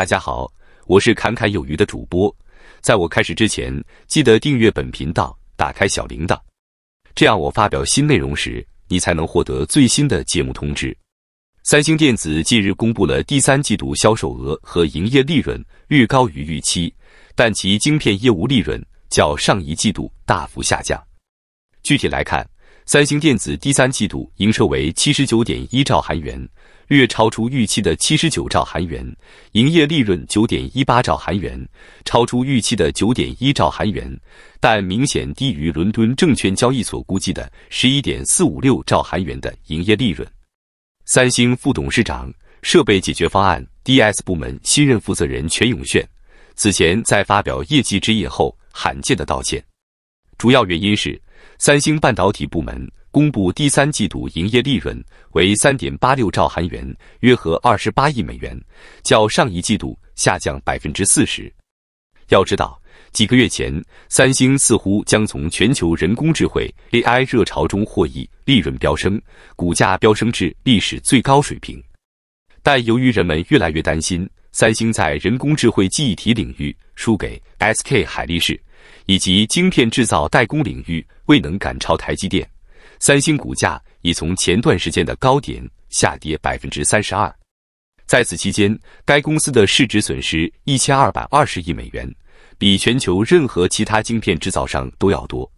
大家好，我是侃侃有余的主播。在我开始之前，记得订阅本频道，打开小铃铛，这样我发表新内容时，你才能获得最新的节目通知。三星电子近日公布了第三季度销售额和营业利润，略高于预期，但其晶片业务利润较上一季度大幅下降。具体来看，三星电子第三季度营收为七十九点一兆韩元。略超出预期的七十九兆韩元，营业利润九点一八兆韩元，超出预期的九点一兆韩元，但明显低于伦敦证券交易所估计的十一点四五六兆韩元的营业利润。三星副董事长、设备解决方案 DS 部门新任负责人全永炫，此前在发表业绩指引后，罕见的道歉，主要原因是三星半导体部门。公布第三季度营业利润为三点八六兆韩元，约合二十八亿美元，较上一季度下降百分之四十。要知道，几个月前，三星似乎将从全球人工智慧 AI 热潮中获益，利润飙升，股价飙升至历史最高水平。但由于人们越来越担心，三星在人工智慧记忆体领域输给 SK 海力士，以及晶片制造代工领域未能赶超台积电。三星股价已从前段时间的高点下跌百分之三十二，在此期间，该公司的市值损失一千二百二十亿美元，比全球任何其他晶片制造商都要多。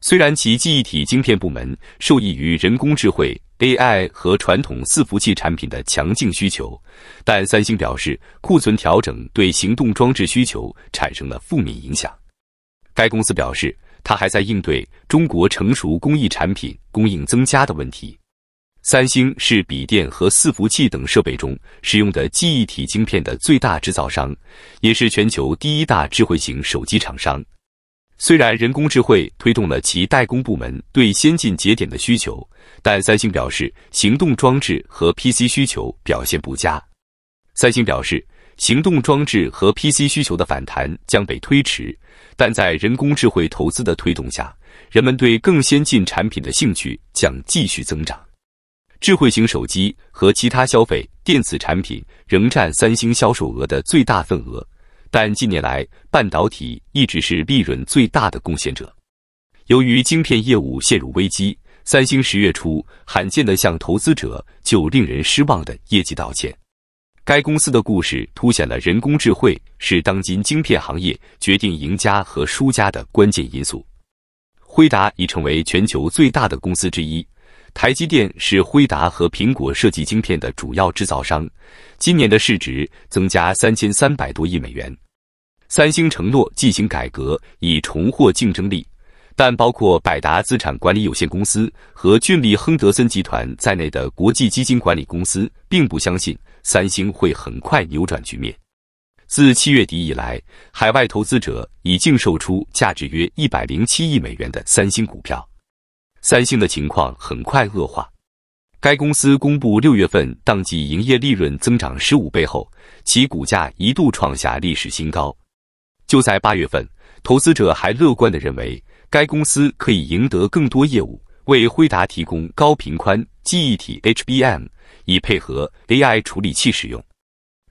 虽然其记忆体晶片部门受益于人工智慧 AI 和传统伺服器产品的强劲需求，但三星表示，库存调整对行动装置需求产生了负面影响。该公司表示。它还在应对中国成熟工艺产品供应增加的问题。三星是笔电和伺服器等设备中使用的记忆体晶片的最大制造商，也是全球第一大智慧型手机厂商。虽然人工智慧推动了其代工部门对先进节点的需求，但三星表示，行动装置和 PC 需求表现不佳。三星表示。行动装置和 PC 需求的反弹将被推迟，但在人工智慧投资的推动下，人们对更先进产品的兴趣将继续增长。智慧型手机和其他消费电子产品仍占三星销售额的最大份额，但近年来半导体一直是利润最大的贡献者。由于晶片业务陷入危机，三星十月初罕见的向投资者就令人失望的业绩道歉。该公司的故事凸显了人工智慧是当今晶片行业决定赢家和输家的关键因素。辉达已成为全球最大的公司之一。台积电是辉达和苹果设计晶片的主要制造商。今年的市值增加三千三百多亿美元。三星承诺进行改革以重获竞争力，但包括百达资产管理有限公司和俊立亨德森集团在内的国际基金管理公司并不相信。三星会很快扭转局面。自七月底以来，海外投资者已净售出价值约一百零七亿美元的三星股票。三星的情况很快恶化。该公司公布六月份当季营业利润增长十五倍后，其股价一度创下历史新高。就在八月份，投资者还乐观地认为该公司可以赢得更多业务，为辉达提供高频宽记忆体 HBM。以配合 AI 处理器使用。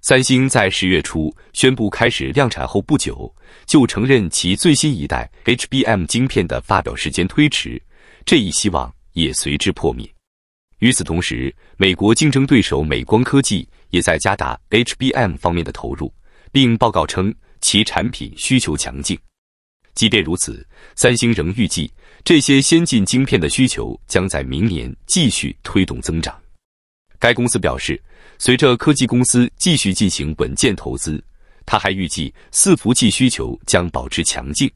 三星在十月初宣布开始量产后不久，就承认其最新一代 HBM 晶片的发表时间推迟，这一希望也随之破灭。与此同时，美国竞争对手美光科技也在加大 HBM 方面的投入，并报告称其产品需求强劲。即便如此，三星仍预计这些先进晶片的需求将在明年继续推动增长。该公司表示，随着科技公司继续进行稳健投资，它还预计伺服器需求将保持强劲。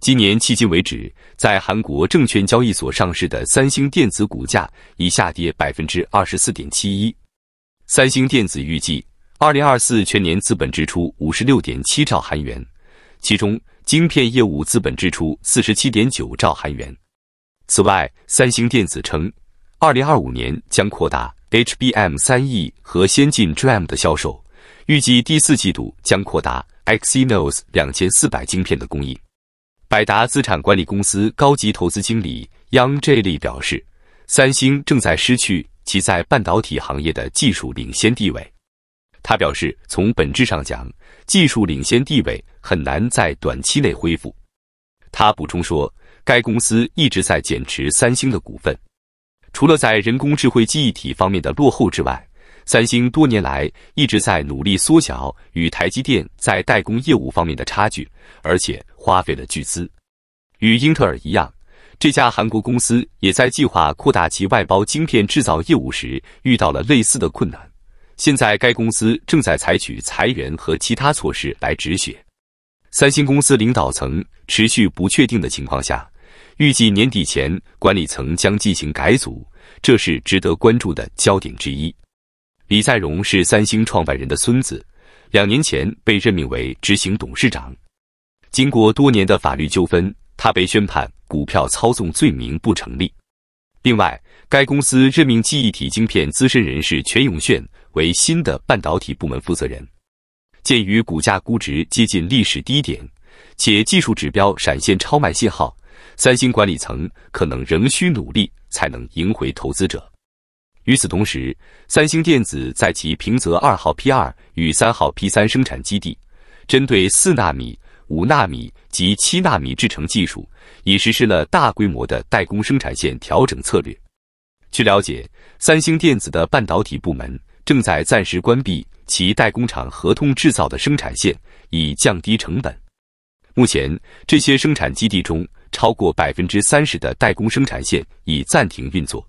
今年迄今为止，在韩国证券交易所上市的三星电子股价已下跌百分之二十四点七一。三星电子预计，二零二四全年资本支出五十六点七兆韩元，其中晶片业务资本支出四十七点九兆韩元。此外，三星电子称，二零二五年将扩大。HBM 三 E 和先进 DRAM 的销售，预计第四季度将扩大 Exynos 两千四百晶片的供应。百达资产管理公司高级投资经理 Yang J l i 表示，三星正在失去其在半导体行业的技术领先地位。他表示，从本质上讲，技术领先地位很难在短期内恢复。他补充说，该公司一直在减持三星的股份。除了在人工智慧记忆体方面的落后之外，三星多年来一直在努力缩小与台积电在代工业务方面的差距，而且花费了巨资。与英特尔一样，这家韩国公司也在计划扩大其外包晶片制造业务时遇到了类似的困难。现在，该公司正在采取裁员和其他措施来止血。三星公司领导层持续不确定的情况下。预计年底前管理层将进行改组，这是值得关注的焦点之一。李在镕是三星创办人的孙子，两年前被任命为执行董事长。经过多年的法律纠纷，他被宣判股票操纵罪名不成立。另外，该公司任命记忆体晶片资深人士全永炫为新的半导体部门负责人。鉴于股价估值接近历史低点，且技术指标闪现超卖信号。三星管理层可能仍需努力才能赢回投资者。与此同时，三星电子在其平泽二号 P2 与三号 P3 生产基地，针对四纳米、五纳米及七纳米制程技术，已实施了大规模的代工生产线调整策略。据了解，三星电子的半导体部门正在暂时关闭其代工厂合同制造的生产线，以降低成本。目前，这些生产基地中。超过百分之三十的代工生产线已暂停运作，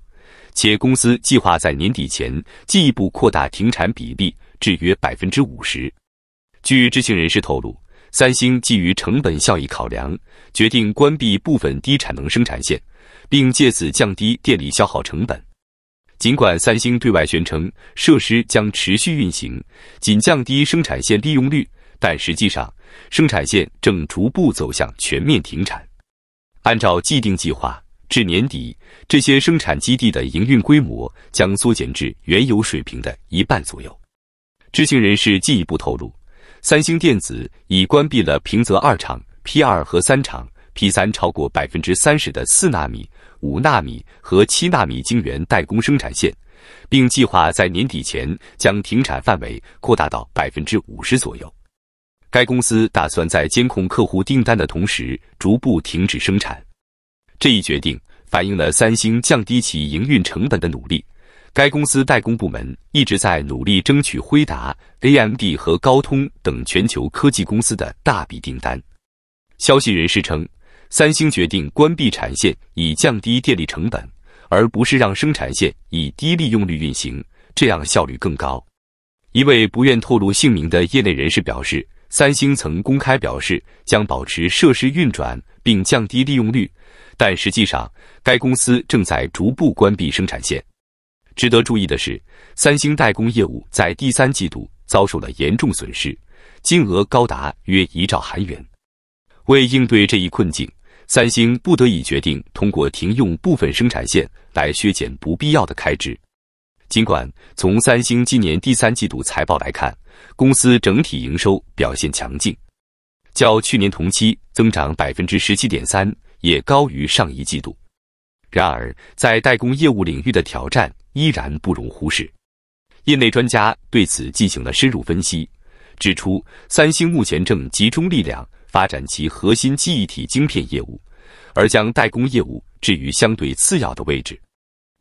且公司计划在年底前进一步扩大停产比例至约百分之五十。据知情人士透露，三星基于成本效益考量，决定关闭部分低产能生产线，并借此降低电力消耗成本。尽管三星对外宣称设施将持续运行，仅降低生产线利用率，但实际上生产线正逐步走向全面停产。按照既定计划，至年底，这些生产基地的营运规模将缩减至原有水平的一半左右。知情人士进一步透露，三星电子已关闭了平泽二厂 P2 和三厂 P3 超过百分之三十的四纳米、五纳米和七纳米晶圆代工生产线，并计划在年底前将停产范围扩大到百分之五十左右。该公司打算在监控客户订单的同时，逐步停止生产。这一决定反映了三星降低其营运成本的努力。该公司代工部门一直在努力争取辉达、AMD 和高通等全球科技公司的大笔订单。消息人士称，三星决定关闭产线以降低电力成本，而不是让生产线以低利用率运行，这样效率更高。一位不愿透露姓名的业内人士表示。三星曾公开表示将保持设施运转并降低利用率，但实际上该公司正在逐步关闭生产线。值得注意的是，三星代工业务在第三季度遭受了严重损失，金额高达约一兆韩元。为应对这一困境，三星不得已决定通过停用部分生产线来削减不必要的开支。尽管从三星今年第三季度财报来看，公司整体营收表现强劲，较去年同期增长百分之十七点三，也高于上一季度。然而，在代工业务领域的挑战依然不容忽视。业内专家对此进行了深入分析，指出三星目前正集中力量发展其核心记忆体晶片业务，而将代工业务置于相对次要的位置。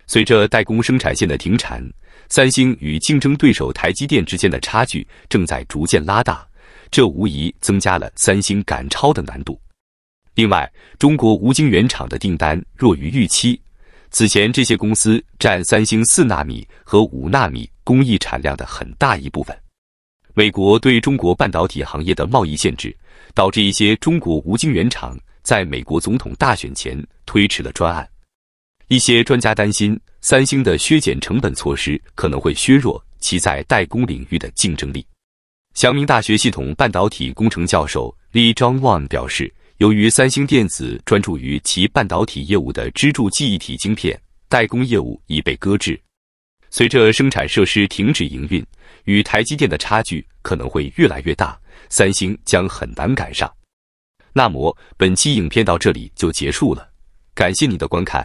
随着代工生产线的停产，三星与竞争对手台积电之间的差距正在逐渐拉大，这无疑增加了三星赶超的难度。另外，中国无晶圆厂的订单弱于预期，此前这些公司占三星四纳米和五纳米工艺产量的很大一部分。美国对中国半导体行业的贸易限制，导致一些中国无晶圆厂在美国总统大选前推迟了专案。一些专家担心，三星的削减成本措施可能会削弱其在代工领域的竞争力。祥明大学系统半导体工程教授 Lee z h a n w a n 表示，由于三星电子专注于其半导体业务的支柱记忆体晶片，代工业务已被搁置。随着生产设施停止营运，与台积电的差距可能会越来越大，三星将很难赶上。那么，本期影片到这里就结束了，感谢你的观看。